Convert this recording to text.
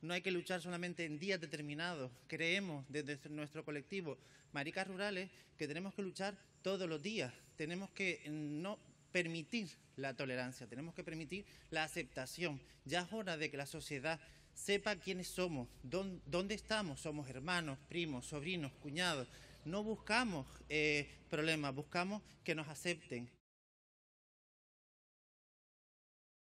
No hay que luchar solamente en días determinados. Creemos desde nuestro colectivo Maricas Rurales que tenemos que luchar todos los días. Tenemos que eh, no permitir la tolerancia, tenemos que permitir la aceptación. Ya es hora de que la sociedad sepa quiénes somos, dónde, estamos. Somos hermanos, primos, sobrinos, cuñados. No buscamos eh, problemas, buscamos que nos acepten.